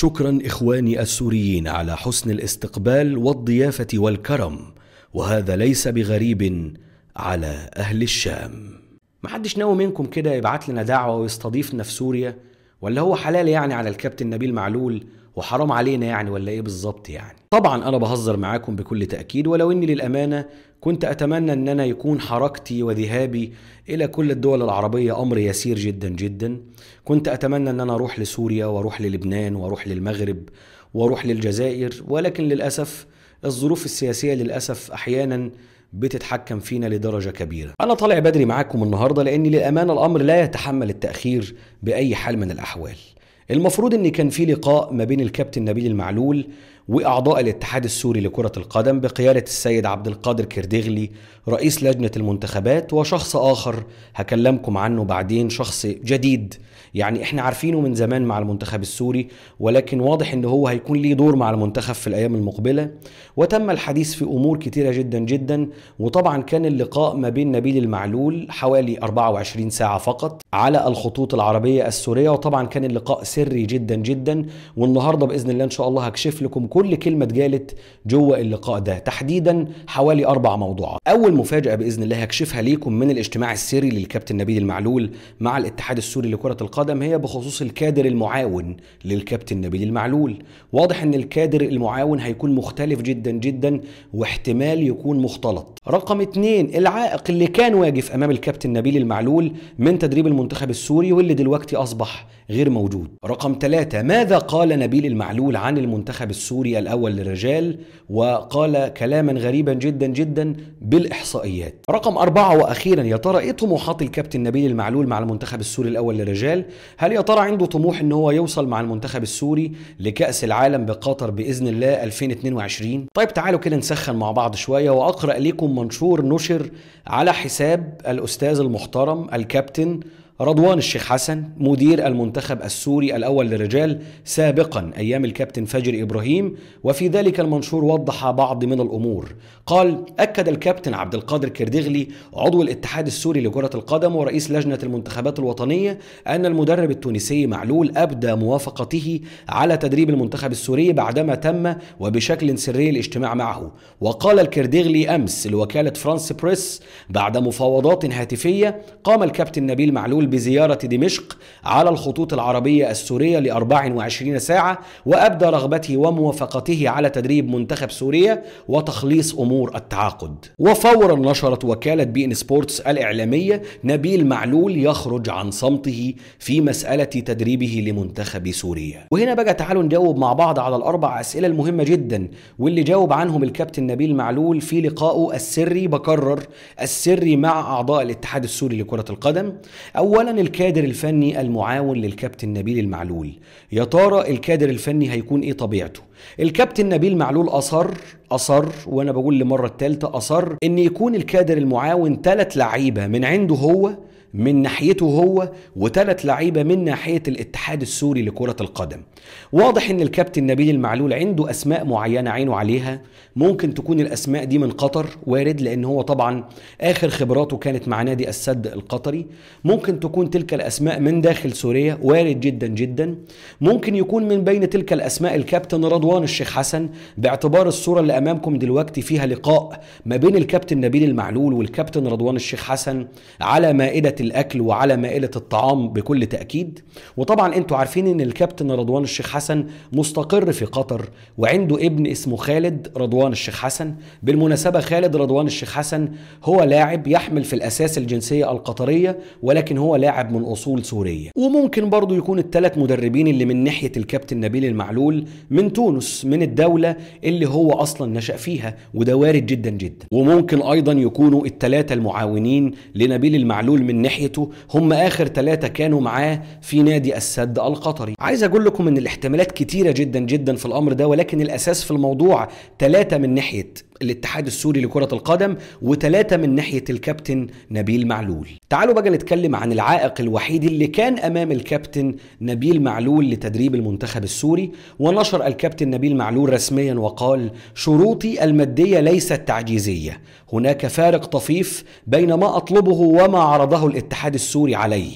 شكرا اخواني السوريين على حسن الاستقبال والضيافه والكرم وهذا ليس بغريب على اهل الشام محدش ناوي منكم كده يبعت لنا دعوه ويستضيفنا في سوريا ولا هو حلال يعني على الكابتن نبيل معلول وحرام علينا يعني ولا ايه بالظبط يعني طبعا انا بهزر معاكم بكل تاكيد ولو اني للامانه كنت اتمنى ان انا يكون حركتي وذهابي الى كل الدول العربيه امر يسير جدا جدا كنت اتمنى ان انا اروح لسوريا واروح للبنان واروح للمغرب واروح للجزائر ولكن للاسف الظروف السياسيه للاسف احيانا بتتحكم فينا لدرجة كبيرة أنا طالع بدري معاكم النهاردة لأني للأمانة الأمر لا يتحمل التأخير بأي حال من الأحوال المفروض ان كان في لقاء ما بين الكابتن نبيل المعلول وأعضاء الاتحاد السوري لكرة القدم بقيادة السيد عبد القادر كردغلي رئيس لجنة المنتخبات وشخص آخر هكلمكم عنه بعدين شخص جديد يعني احنا عارفينه من زمان مع المنتخب السوري ولكن واضح ان هو هيكون ليه دور مع المنتخب في الايام المقبله وتم الحديث في امور كتيره جدا جدا وطبعا كان اللقاء ما بين نبيل المعلول حوالي 24 ساعه فقط على الخطوط العربيه السوريه وطبعا كان اللقاء سري جدا جدا والنهارده باذن الله ان شاء الله هكشف لكم كل كلمه اتقالت جوه اللقاء ده تحديدا حوالي اربع موضوعات اول مفاجاه باذن الله هكشفها ليكم من الاجتماع السري للكابتن نبيل المعلول مع الاتحاد السوري لكره القدم هي بخصوص الكادر المعاون للكابتن نبيل المعلول واضح ان الكادر المعاون هيكون مختلف جدا جدا واحتمال يكون مختلط رقم اتنين العائق اللي كان واجف امام الكابتن نبيل المعلول من تدريب المنتخب السوري واللي دلوقتي اصبح غير موجود رقم ثلاثة ماذا قال نبيل المعلول عن المنتخب السوري السوري الأول للرجال وقال كلاما غريبا جدا جدا بالإحصائيات رقم أربعة وأخيرا يا ترى إيه طموحات الكابتن نبيل المعلول مع المنتخب السوري الأول للرجال هل يا ترى عنده طموح أن هو يوصل مع المنتخب السوري لكأس العالم بقطر بإذن الله 2022 طيب تعالوا كده نسخن مع بعض شوية وأقرأ لكم منشور نشر على حساب الأستاذ المحترم الكابتن رضوان الشيخ حسن مدير المنتخب السوري الأول للرجال سابقا أيام الكابتن فجر إبراهيم وفي ذلك المنشور وضح بعض من الأمور قال أكد الكابتن عبد القادر كردغلي عضو الاتحاد السوري لكرة القدم ورئيس لجنة المنتخبات الوطنية أن المدرب التونسي معلول أبدى موافقته على تدريب المنتخب السوري بعدما تم وبشكل سري الاجتماع معه وقال الكردغلي أمس لوكالة فرانس بريس بعد مفاوضات هاتفية قام الكابتن نبيل معلول بزيارة دمشق على الخطوط العربية السورية ل 24 ساعة وأبدى رغبته وموافقته على تدريب منتخب سوريا وتخليص أمور التعاقد وفورا نشرت وكالة بي إن سبورتس الإعلامية نبيل معلول يخرج عن صمته في مسألة تدريبه لمنتخب سوريا وهنا بقى تعالوا نجاوب مع بعض على الأربع أسئلة المهمة جدا واللي جاوب عنهم الكابتن نبيل معلول في لقائه السري بكرر السري مع أعضاء الاتحاد السوري لكرة القدم أولا أولا الكادر الفني المعاون للكابتن نبيل المعلول يا ترى الكادر الفني هيكون إيه طبيعته الكابتن نبيل معلول أصر أصر وأنا بقول للمرة الثالثة أصر إن يكون الكادر المعاون ثلاث لعيبة من عنده هو من ناحيته هو وثلاث لعيبة من ناحية الاتحاد السوري لكرة القدم واضح ان الكابتن نبيل المعلول عنده اسماء معينة عينه عليها ممكن تكون الاسماء دي من قطر وارد لان هو طبعا اخر خبراته كانت مع نادي السد القطري ممكن تكون تلك الاسماء من داخل سوريا وارد جدا جدا ممكن يكون من بين تلك الاسماء الكابتن رضوان الشيخ حسن باعتبار الصورة اللي امامكم دلوقتي فيها لقاء ما بين الكابتن نبيل المعلول والكابتن رضوان الشيخ حسن على مائدة الاكل وعلى مائله الطعام بكل تاكيد وطبعا انتوا عارفين ان الكابتن رضوان الشيخ حسن مستقر في قطر وعنده ابن اسمه خالد رضوان الشيخ حسن بالمناسبه خالد رضوان الشيخ حسن هو لاعب يحمل في الاساس الجنسيه القطريه ولكن هو لاعب من اصول سوريه وممكن برضه يكون الثلاث مدربين اللي من ناحيه الكابتن نبيل المعلول من تونس من الدوله اللي هو اصلا نشا فيها وده وارد جدا جدا وممكن ايضا يكونوا الثلاثه المعاونين لنبيل المعلول من ناحيته هم آخر ثلاثة كانوا معاه في نادي السد القطري عايز أقول لكم أن الاحتمالات كتيرة جدا جدا في الأمر ده ولكن الأساس في الموضوع ثلاثة من ناحية الاتحاد السوري لكرة القدم وثلاثة من ناحية الكابتن نبيل معلول تعالوا بقى نتكلم عن العائق الوحيد اللي كان أمام الكابتن نبيل معلول لتدريب المنتخب السوري ونشر الكابتن نبيل معلول رسميا وقال شروطي المادية ليست تعجيزية هناك فارق طفيف بين ما أطلبه وما عرضه الاتحاد السوري عليه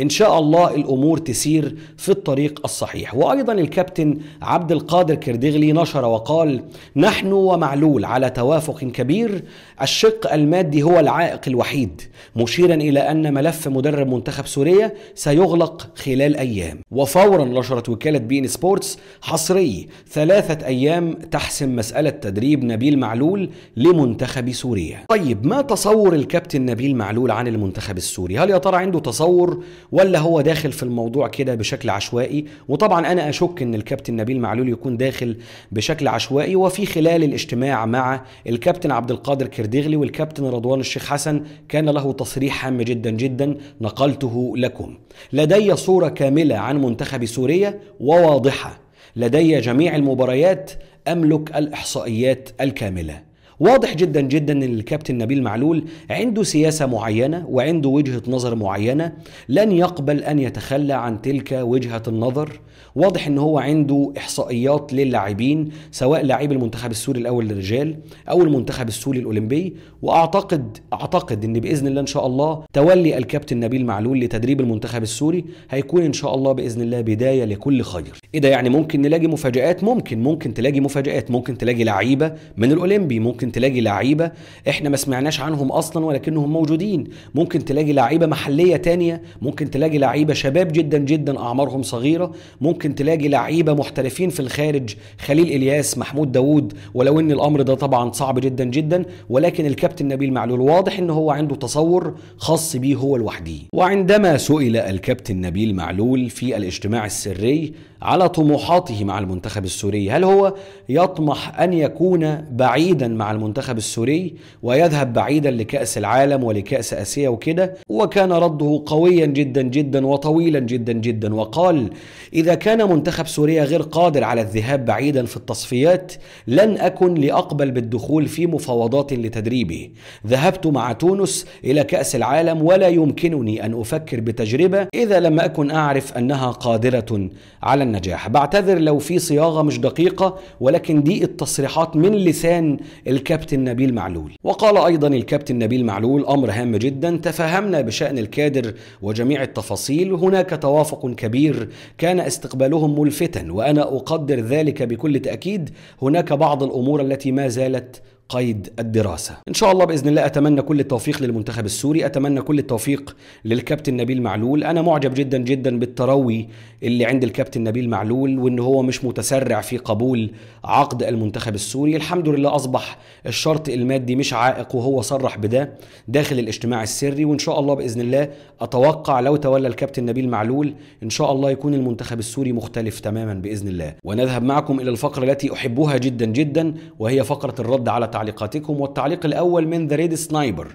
ان شاء الله الامور تسير في الطريق الصحيح وايضا الكابتن عبد القادر كردغلي نشر وقال نحن ومعلول على توافق كبير الشق المادي هو العائق الوحيد مشيرا الى ان ملف مدرب منتخب سوريا سيغلق خلال ايام وفورا نشرت وكاله بي ان سبورتس حصري ثلاثه ايام تحسم مساله تدريب نبيل معلول لمنتخب سوريا طيب ما تصور الكابتن نبيل معلول عن المنتخب السوري هل يا ترى عنده تصور ولا هو داخل في الموضوع كده بشكل عشوائي وطبعا انا اشك ان الكابتن نبيل معلول يكون داخل بشكل عشوائي وفي خلال الاجتماع مع الكابتن عبد القادر كرديغلي والكابتن رضوان الشيخ حسن كان له تصريح هام جدا جدا نقلته لكم لدي صوره كامله عن منتخب سوريا وواضحه لدي جميع المباريات املك الاحصائيات الكامله واضح جدا جدا ان الكابتن نبيل معلول عنده سياسه معينه وعنده وجهه نظر معينه لن يقبل ان يتخلى عن تلك وجهه النظر واضح ان هو عنده احصائيات للاعبين سواء لاعبي المنتخب السوري الاول للرجال او المنتخب السوري الاولمبي واعتقد اعتقد ان باذن الله ان شاء الله تولي الكابتن نبيل معلول لتدريب المنتخب السوري هيكون ان شاء الله باذن الله بدايه لكل خير ايه ده يعني ممكن نلاقي مفاجات ممكن ممكن تلاقي مفاجات ممكن تلاقي لعيبه من الاولمبي ممكن تلاقي لعيبه احنا ما سمعناش عنهم اصلا ولكنهم موجودين ممكن تلاقي لعيبه محليه تانية ممكن تلاقي لعيبه شباب جدا جدا اعمارهم صغيره ممكن تلاقي لعيبه محترفين في الخارج خليل الياس محمود داوود ولو ان الامر ده طبعا صعب جدا جدا ولكن الكابتن نبيل معلول واضح ان هو عنده تصور خاص بيه هو لوحده وعندما سئل الكابتن نبيل معلول في الاجتماع السري على طموحاته مع المنتخب السوري هل هو يطمح أن يكون بعيدا مع المنتخب السوري ويذهب بعيدا لكأس العالم ولكأس آسيا وكده وكان رده قويا جدا جدا وطويلا جدا جدا وقال إذا كان منتخب سوريا غير قادر على الذهاب بعيدا في التصفيات لن أكن لأقبل بالدخول في مفاوضات لتدريبه ذهبت مع تونس إلى كأس العالم ولا يمكنني أن أفكر بتجربة إذا لم أكن أعرف أنها قادرة على النجاح بعتذر لو في صياغة مش دقيقة ولكن دي التصريحات من لسان الكابتن نبيل معلول وقال أيضا الكابتن نبيل معلول أمر هام جدا تفهمنا بشأن الكادر وجميع التفاصيل هناك توافق كبير كان استقبالهم ملفتا وأنا أقدر ذلك بكل تأكيد هناك بعض الأمور التي ما زالت قيد الدراسة إن شاء الله بإذن الله أتمنى كل التوفيق للمنتخب السوري أتمنى كل التوفيق للكابتن نبيل معلول أنا معجب جدا جدا بالتروي اللي عند الكابتن نبيل معلول وإن هو مش متسرع في قبول عقد المنتخب السوري الحمد لله أصبح الشرط المادي مش عائق وهو صرح بده داخل الاجتماع السري وإن شاء الله بإذن الله أتوقع لو تولى الكابتن نبيل معلول إن شاء الله يكون المنتخب السوري مختلف تماما بإذن الله ونذهب معكم إلى الفقرة التي أحبها جدا جدا وهي فقرة الرد على تعليقاتكم والتعليق الأول من ذا ريد سنايبر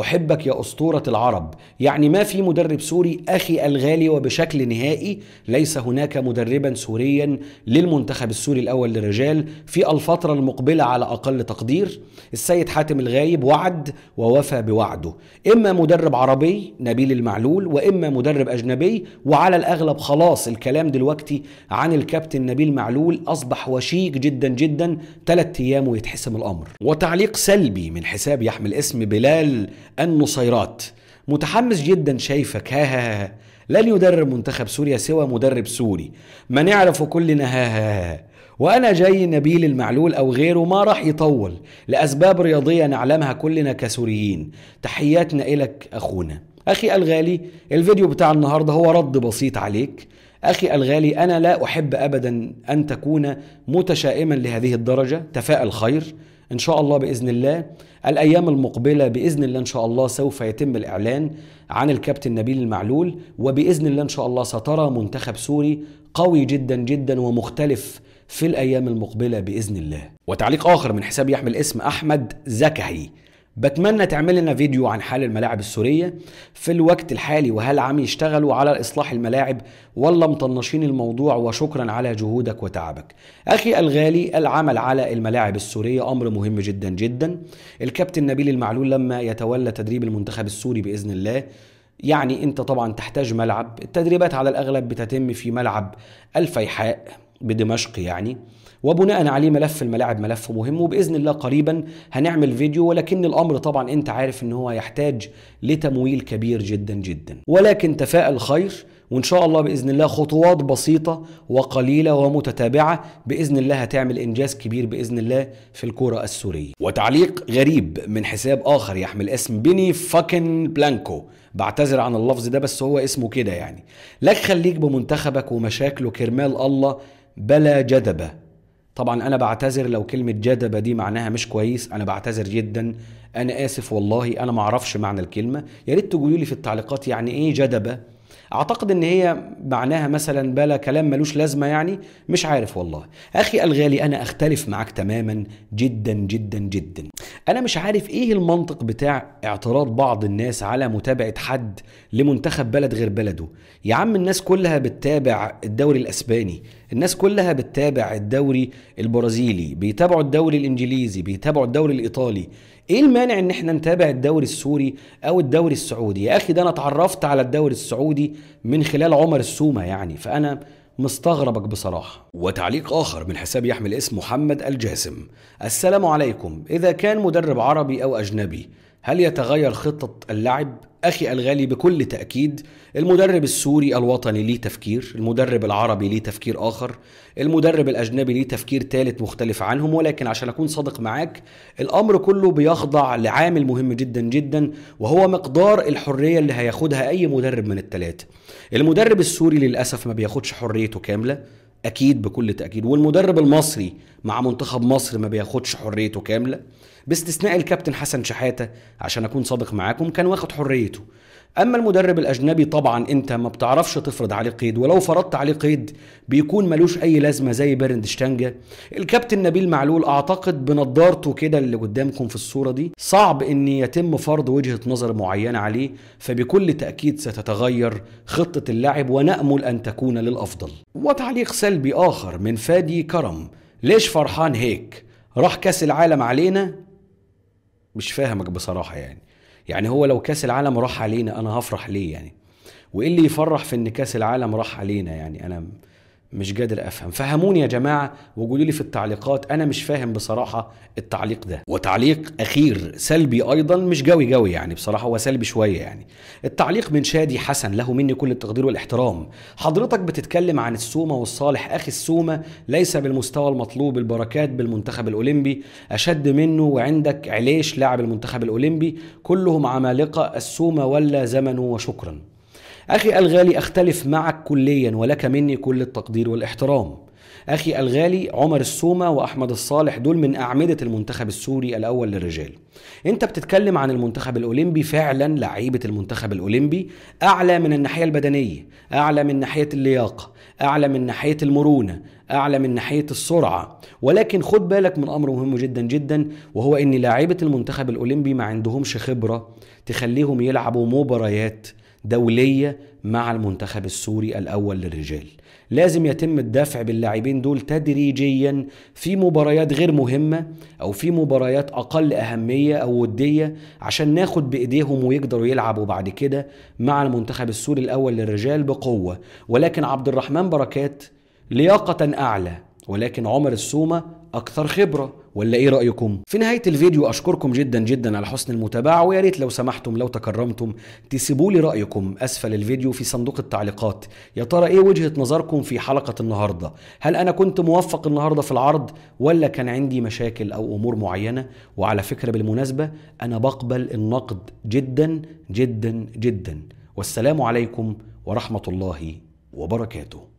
أحبك يا أسطورة العرب يعني ما في مدرب سوري أخي الغالي وبشكل نهائي ليس هناك مدربا سوريا للمنتخب السوري الأول للرجال في الفترة المقبلة على أقل تقدير السيد حاتم الغايب وعد ووفى بوعده إما مدرب عربي نبيل المعلول وإما مدرب أجنبي وعلى الأغلب خلاص الكلام دلوقتي عن الكابتن نبيل معلول أصبح وشيك جدا جدا ثلاث أيام ويتحسم الأمر وتعليق سلبي من حساب يحمل اسم بلال النصيرات متحمس جدا شايفك ها ها ها لن يدرب منتخب سوريا سوى مدرب سوري ما نعرفه كلنا ها ها ها وانا جاي نبيل المعلول او غيره ما راح يطول لاسباب رياضيه نعلمها كلنا كسوريين تحياتنا الك اخونا اخي الغالي الفيديو بتاع النهارده هو رد بسيط عليك اخي الغالي انا لا احب ابدا ان تكون متشائما لهذه الدرجه تفاءل خير ان شاء الله باذن الله الايام المقبله باذن الله ان شاء الله سوف يتم الاعلان عن الكابتن نبيل المعلول وباذن الله ان شاء الله سترى منتخب سوري قوي جدا جدا ومختلف في الايام المقبله باذن الله وتعليق اخر من حساب يحمل اسم احمد زكهي بتمنى تعمل لنا فيديو عن حال الملاعب السورية في الوقت الحالي وهل عم يشتغلوا على إصلاح الملاعب ولا مطنشين الموضوع وشكرا على جهودك وتعبك أخي الغالي العمل على الملاعب السورية أمر مهم جدا جدا الكابتن نبيل المعلول لما يتولى تدريب المنتخب السوري بإذن الله يعني أنت طبعا تحتاج ملعب التدريبات على الأغلب بتتم في ملعب الفيحاء بدمشق يعني وبناء عليه ملف الملاعب ملف مهم وباذن الله قريبا هنعمل فيديو ولكن الامر طبعا انت عارف ان هو يحتاج لتمويل كبير جدا جدا ولكن تفاءل خير وان شاء الله باذن الله خطوات بسيطه وقليله ومتتابعه باذن الله هتعمل انجاز كبير باذن الله في الكره السوريه وتعليق غريب من حساب اخر يحمل اسم بيني فاكن بلانكو بعتذر عن اللفظ ده بس هو اسمه كده يعني لك خليك بمنتخبك ومشاكله كرمال الله بلا جدبة طبعا أنا بعتذر لو كلمة جدبة دي معناها مش كويس أنا بعتذر جدا أنا آسف والله أنا معرفش معنى الكلمة يا ريت تقولوا لي في التعليقات يعني إيه جدبة اعتقد ان هي معناها مثلا بلا كلام ملوش لازمه يعني مش عارف والله اخي الغالي انا اختلف معاك تماما جدا جدا جدا انا مش عارف ايه المنطق بتاع اعتراض بعض الناس على متابعه حد لمنتخب بلد غير بلده يا عم الناس كلها بتتابع الدوري الاسباني الناس كلها بتتابع الدوري البرازيلي بيتابعوا الدوري الانجليزي بيتابعوا الدوري الايطالي ايه المانع ان احنا نتابع الدوري السوري او الدوري السعودي يا اخي ده انا اتعرفت على الدوري السعودي من خلال عمر السومه يعني فانا مستغربك بصراحة وتعليق آخر من حساب يحمل اسم محمد الجاسم السلام عليكم إذا كان مدرب عربي أو أجنبي هل يتغير خطة اللعب؟ أخي الغالي بكل تأكيد المدرب السوري الوطني ليه تفكير المدرب العربي ليه تفكير آخر المدرب الأجنبي ليه تفكير ثالث مختلف عنهم ولكن عشان أكون صادق معاك الأمر كله بيخضع لعامل مهم جدا جدا وهو مقدار الحرية اللي هياخدها أي مدرب من الثلاثة المدرب السوري للأسف ما بياخدش حريته كاملة أكيد بكل تأكيد والمدرب المصري مع منتخب مصر ما بياخدش حريته كاملة باستثناء الكابتن حسن شحاته عشان اكون صادق معاكم كان واخد حريته اما المدرب الاجنبي طبعا انت ما بتعرفش تفرض عليه قيد ولو فرضت عليه قيد بيكون ملوش اي لازمه زي بيرند شتانجا الكابتن نبيل معلول اعتقد بنضارته كده اللي قدامكم في الصوره دي صعب ان يتم فرض وجهه نظر معينه عليه فبكل تاكيد ستتغير خطه اللاعب ونامل ان تكون للافضل وتعليق سلبي اخر من فادي كرم ليش فرحان هيك راح كاس العالم علينا مش فاهمك بصراحه يعني يعني هو لو كاس العالم راح علينا انا هفرح ليه يعني وايه اللي يفرح في ان كاس العالم راح علينا يعني انا مش قادر افهم فهموني يا جماعه وقولوا لي في التعليقات انا مش فاهم بصراحه التعليق ده وتعليق اخير سلبي ايضا مش قوي قوي يعني بصراحه هو سلبي شويه يعني التعليق من شادي حسن له مني كل التقدير والاحترام حضرتك بتتكلم عن السومه والصالح اخي السومه ليس بالمستوى المطلوب البركات بالمنتخب الاولمبي اشد منه وعندك عليش لاعب المنتخب الاولمبي كلهم عمالقه السومه ولا زمنه وشكرا أخي الغالي أختلف معك كليا ولك مني كل التقدير والاحترام أخي الغالي عمر السومة وأحمد الصالح دول من أعمدة المنتخب السوري الأول للرجال أنت بتتكلم عن المنتخب الأولمبي فعلا لعيبة المنتخب الأولمبي أعلى من الناحية البدنية أعلى من ناحية اللياقة أعلى من ناحية المرونة أعلى من ناحية السرعة ولكن خد بالك من أمر مهم جدا جدا وهو أن لاعيبة المنتخب الأولمبي ما عندهمش خبرة تخليهم يلعبوا مباريات دولية مع المنتخب السوري الأول للرجال لازم يتم الدفع باللاعبين دول تدريجيا في مباريات غير مهمة أو في مباريات أقل أهمية أو ودية عشان ناخد بإيديهم ويقدروا يلعبوا بعد كده مع المنتخب السوري الأول للرجال بقوة ولكن عبد الرحمن بركات لياقة أعلى ولكن عمر السومة أكثر خبرة ولا ايه رايكم في نهايه الفيديو اشكركم جدا جدا على حسن المتابعه ويا ريت لو سمحتم لو تكرمتم تسيبوا لي رايكم اسفل الفيديو في صندوق التعليقات يا ترى ايه وجهه نظركم في حلقه النهارده هل انا كنت موفق النهارده في العرض ولا كان عندي مشاكل او امور معينه وعلى فكره بالمناسبه انا بقبل النقد جدا جدا جدا والسلام عليكم ورحمه الله وبركاته